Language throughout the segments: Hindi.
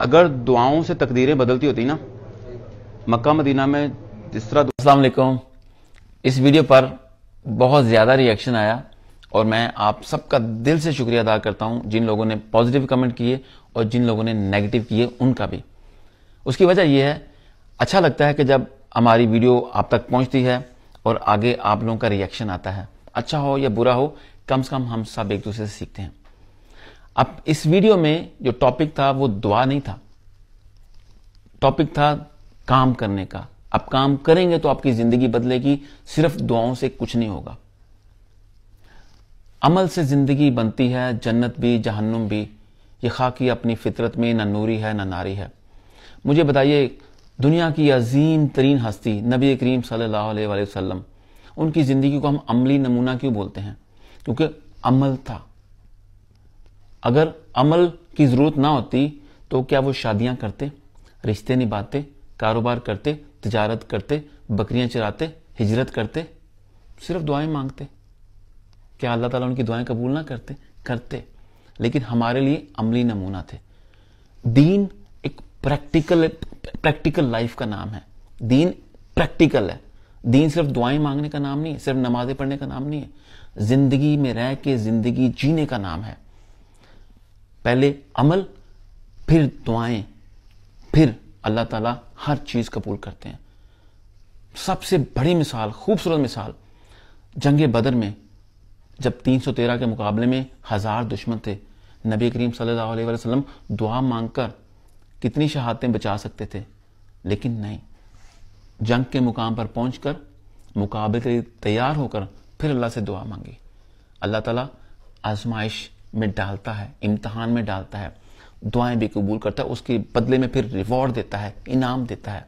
अगर दुआओं से तकदीरें बदलती होती ना मक्का मदीना में जिस तरह असलम इस वीडियो पर बहुत ज़्यादा रिएक्शन आया और मैं आप सबका दिल से शुक्रिया अदा करता हूं जिन लोगों ने पॉजिटिव कमेंट किए और जिन लोगों ने नेगेटिव किए उनका भी उसकी वजह यह है अच्छा लगता है कि जब हमारी वीडियो आप तक पहुंचती है और आगे आप लोगों का रिएक्शन आता है अच्छा हो या बुरा हो कम से कम हम सब एक दूसरे से सीखते हैं अब इस वीडियो में जो टॉपिक था वो दुआ नहीं था टॉपिक था काम करने का आप काम करेंगे तो आपकी जिंदगी बदलेगी सिर्फ दुआओं से कुछ नहीं होगा अमल से जिंदगी बनती है जन्नत भी जहन्नुम भी ये खाकी अपनी फितरत में ना नूरी है ना नारी है मुझे बताइए दुनिया की अजीम तरीन हस्ती नबी करीम सल्लल्लाहु अलैहि वसल्लम उनकी ज़िंदगी को हम अमली नमूना क्यों बोलते हैं क्योंकि अमल था अगर अमल की ज़रूरत ना होती तो क्या वो शादियां करते रिश्ते निभाते कारोबार करते तजारत करते बकरियां चराते हिजरत करते सिर्फ दुआएं मांगते क्या अल्लाह ताला उनकी दुआएं कबूल ना करते करते लेकिन हमारे लिए अमली नमूना थे दीन एक प्रैक्टिकल प्रैक्टिकल लाइफ का नाम है दीन प्रैक्टिकल है दीन सिर्फ दुआएं मांगने का नाम नहीं है सिर्फ नमाजें पढ़ने का नाम नहीं है जिंदगी में रह के जिंदगी जीने का नाम है पहले अमल फिर दुआएं फिर अल्लाह ताला हर चीज़ कबूल करते हैं सबसे बड़ी मिसाल खूबसूरत मिसाल जंग बदर में जब 313 के मुकाबले में हज़ार दुश्मन थे नबी करीम सल्लल्लाहु अलैहि वसल्लम दुआ मांगकर कितनी शहादतें बचा सकते थे लेकिन नहीं जंग के मुकाम पर पहुंचकर मुकाबले के लिए तैयार होकर फिर अल्लाह से दुआ मांगी अल्लाह ताला आजमाइश में डालता है इम्तहान में डालता है दुआएं भी कबूल करता है उसके बदले में फिर रिवॉर्ड देता है इनाम देता है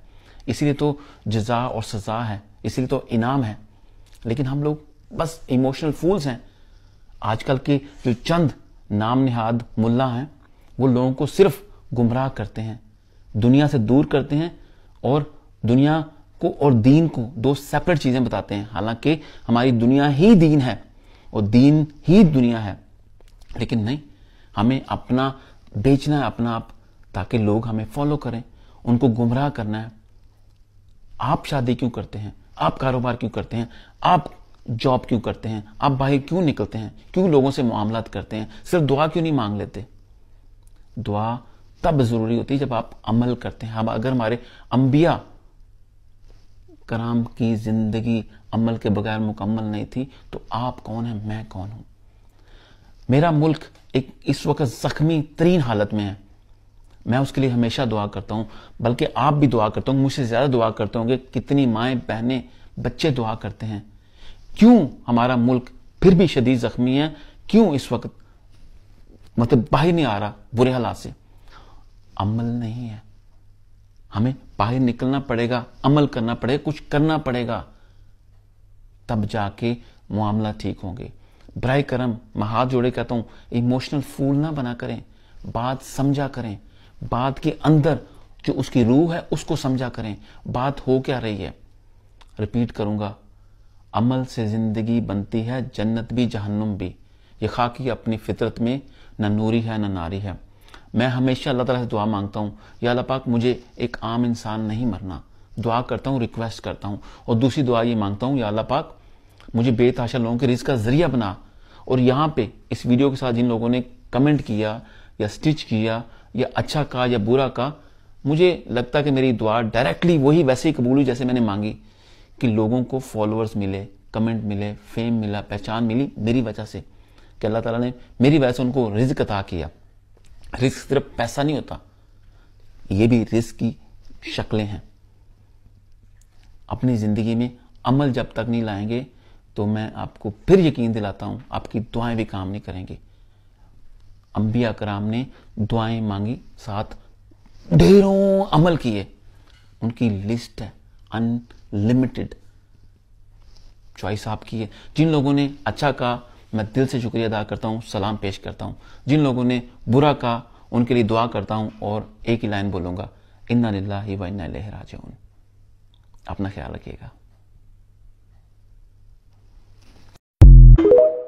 इसीलिए तो जजा और सज़ा है इसीलिए तो इनाम है लेकिन हम लोग बस इमोशनल फूल्स हैं आजकल के जो चंद नाम निहाद मुल्ला हैं वो लोगों को सिर्फ गुमराह करते हैं दुनिया से दूर करते हैं और दुनिया को और दीन को दो सेपरेट चीज़ें बताते हैं हालांकि हमारी दुनिया ही दीन है और दीन ही दुनिया है लेकिन नहीं हमें अपना बेचना है अपना आप ताकि लोग हमें फॉलो करें उनको गुमराह करना है आप शादी क्यों करते हैं आप कारोबार क्यों करते हैं आप जॉब क्यों करते हैं आप बाहर क्यों निकलते हैं क्यों लोगों से मामला करते हैं सिर्फ दुआ क्यों नहीं मांग लेते दुआ तब जरूरी होती है जब आप अमल करते हैं अब अगर हमारे अंबिया कराम की जिंदगी अमल के बगैर मुकम्मल नहीं थी तो आप कौन है मैं कौन हूं मेरा मुल्क एक इस वक्त जख्मी तरीन हालत में है मैं उसके लिए हमेशा दुआ करता हूं बल्कि आप भी दुआ करता हूँ मुझसे ज़्यादा दुआ करते होंगे कितनी माए बहनें बच्चे दुआ करते हैं क्यों हमारा मुल्क फिर भी शदीद जख्मी है क्यों इस वक्त मतलब बाहर नहीं आ रहा बुरे हालात से अमल नहीं है हमें बाहर निकलना पड़ेगा अमल करना पड़ेगा कुछ करना पड़ेगा तब जाके मामला ठीक होंगे बर करम मैं हाथ जोड़े कहता हूँ इमोशनल फूल ना बना करें बात समझा करें बात के अंदर जो उसकी रूह है उसको समझा करें बात हो क्या रही है रिपीट करूंगा अमल से जिंदगी बनती है जन्नत भी जहन्नुम भी ये खाकी अपनी फितरत में ना नूरी है ना नारी है मैं हमेशा अल्लाह तला से दुआ मांगता हूँ या अल्लाह पाक मुझे एक आम इंसान नहीं मरना दुआ करता हूँ रिक्वेस्ट करता हूँ और दूसरी दुआ ये मांगता हूँ या अल्लाह पाक मुझे बेताशा लोगों के रिस्क का जरिया बना और यहाँ पे इस वीडियो के साथ जिन लोगों ने कमेंट किया या स्टिच किया या अच्छा कहा या बुरा कहा मुझे लगता है कि मेरी दुआ डायरेक्टली वही वैसे ही कबूल हुई जैसे मैंने मांगी कि लोगों को फॉलोअर्स मिले कमेंट मिले फेम मिला पहचान मिली मेरी वजह से कि अल्लाह ताला ने मेरी वजह से उनको रिज्क अता किया रिस्क सिर्फ पैसा नहीं होता ये भी रिस्क की शक्लें हैं अपनी ज़िंदगी में अमल जब तक नहीं लाएंगे तो मैं आपको फिर यकीन दिलाता हूं आपकी दुआएं भी काम नहीं करेंगी अंबिया कराम ने दुआएं मांगी साथ ढेरों अमल किए उनकी लिस्ट है अनलिमिटेड चॉइस आपकी है जिन लोगों ने अच्छा कहा मैं दिल से शुक्रिया अदा करता हूं सलाम पेश करता हूं जिन लोगों ने बुरा कहा उनके लिए दुआ करता हूं और एक ही लाइन बोलूंगा इन्ना लाही व इन्ना लहराज अपना ख्याल रखिएगा you